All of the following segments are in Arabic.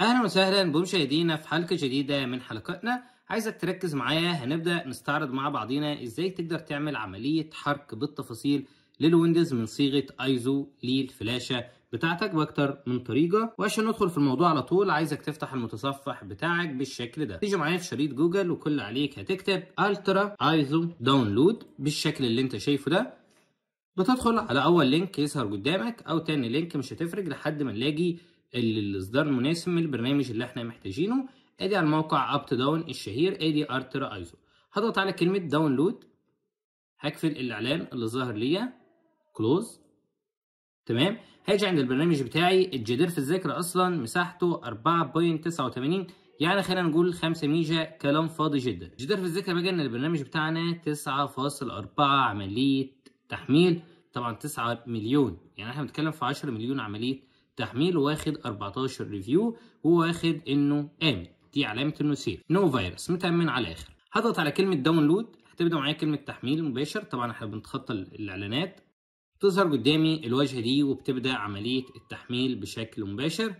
اهلا وسهلا بمشاهدينا في حلقه جديده من حلقاتنا عايزك تركز معايا هنبدا نستعرض مع بعضينا ازاي تقدر تعمل عمليه حرك بالتفاصيل للويندوز من صيغه ايزو للفلاشه بتاعتك باكتر من طريقه وعشان ندخل في الموضوع على طول عايزك تفتح المتصفح بتاعك بالشكل ده تيجي معايا في شريط جوجل وكل عليك هتكتب الترا ايزو داونلود بالشكل اللي انت شايفه ده بتدخل على اول لينك يظهر قدامك او تاني لينك مش هتفرق لحد ما نلاقي الاصدار المناسب من البرنامج اللي احنا محتاجينه ادي على الموقع اب تو داون الشهير ادي ارترا ايزو هضغط على كلمه داونلود هقفل الاعلان اللي ظاهر ليا كلوز تمام هاجي عند البرنامج بتاعي الجدير في الذاكره اصلا مساحته 4.89 يعني خلينا نقول 5 ميجا كلام فاضي جدا الجدير في الذاكره بقى ان البرنامج بتاعنا 9.4 عمليه تحميل طبعا 9 مليون يعني احنا بنتكلم في 10 مليون عمليه تحميل واخد 14 ريفيو وواخد انه امن دي علامه انه سيف نو فيروس متامن على الاخر هضغط على كلمه داونلود هتبدا معايا كلمه تحميل مباشر طبعا احنا بنتخطى الاعلانات بتظهر قدامي الواجهه دي وبتبدا عمليه التحميل بشكل مباشر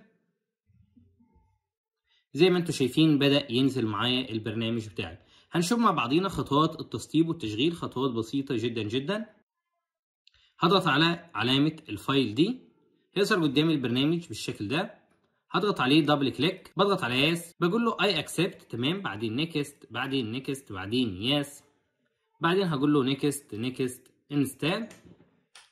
زي ما انتم شايفين بدا ينزل معايا البرنامج بتاعي هنشوف مع بعضينا خطوات التسطيب والتشغيل خطوات بسيطه جدا جدا هضغط على علامه الفايل دي هيظهر قدامي البرنامج بالشكل ده هضغط عليه دبل كليك بضغط على يس بقول له اي اكسبت تمام بعدين نيكست بعدين نيكست بعدين يس بعدين هقول له نيكست نيكست انستال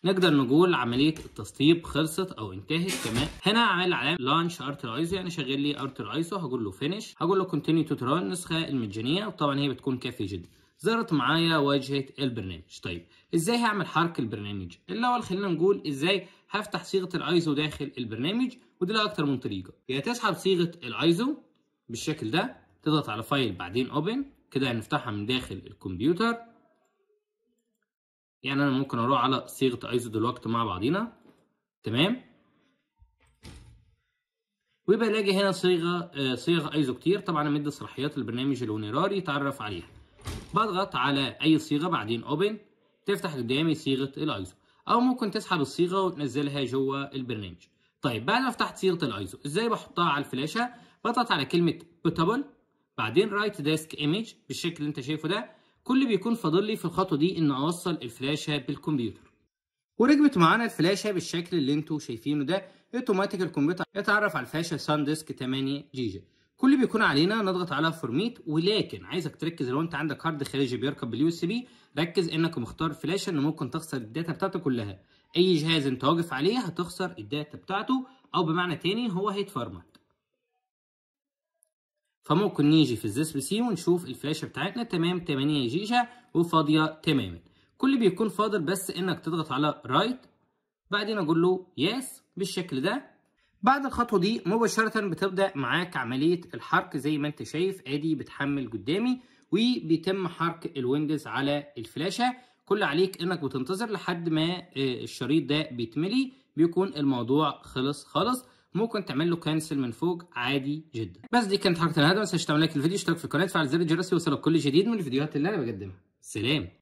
نقدر نقول عمليه التسطيب خلصت او انتهت تمام هنا عامل علامه لانش ارتر ايزو يعني شغال لي ارتر ايزو هقول له فينش هقول له كونتينيو تو تران النسخه المجانيه وطبعا هي بتكون كافيه جدا ظهرت معايا واجهه البرنامج طيب ازاي هعمل حرك البرنامج الاول خلينا نقول ازاي هفتح صيغه الايزو داخل البرنامج ودي لها اكتر من طريقه يا تسحب صيغه الايزو بالشكل ده تضغط على فايل بعدين اوبن كده هنفتحها من داخل الكمبيوتر يعني انا ممكن اروح على صيغه ايزو دلوقتي مع بعضينا تمام ويبقى الاقي هنا صيغه آه، صيغ ايزو كتير طبعا مدي صلاحيات البرنامج الونيراري تعرف عليها بضغط على اي صيغه بعدين اوبن تفتح قدامي صيغه الايزو او ممكن تسحب الصيغه وتنزلها جوه البرنامج طيب بعد ما فتحت صيغه الايزو ازاي بحطها على الفلاشه بضغط على كلمه بوتابل بعدين رايت ديسك ايمج بالشكل اللي انت شايفه ده كل اللي بيكون فاضل لي في الخطوه دي ان اوصل الفلاشه بالكمبيوتر وركبت معانا الفلاشه بالشكل اللي انتم شايفينه ده اوتوماتيك الكمبيوتر اتعرف على الفلاشه سان ديسك 8 جيجا كل اللي بيكون علينا نضغط على فورميت ولكن عايزك تركز لو انت عندك هارد خارجي بيركب باليو اس بي ركز انك مختار فلاشه ان ممكن تخسر الداتا بتاعته كلها اي جهاز انت واقف عليه هتخسر الداتا بتاعته او بمعنى تاني هو هيتفرمت فممكن نيجي في الزس بي سي ونشوف الفلاشه بتاعتنا تمام 8 جيجا وفاضيه تماما كل اللي بيكون فاضل بس انك تضغط على رايت right بعدين اقول له يس بالشكل ده بعد الخطوه دي مباشره بتبدا معاك عمليه الحرك زي ما انت شايف ادي بتحمل قدامي وبيتم حرك الويندوز على الفلاشه كل عليك انك بتنتظر لحد ما آه، الشريط ده بيتملي بيكون الموضوع خلص خالص ممكن تعمل له كانسل من فوق عادي جدا بس دي كانت حركه النهارده ما تنساش تعمل لايك للفيديو اشترك في القناه وتفعل زر الجرس يوصلك كل جديد من الفيديوهات اللي انا بقدمها سلام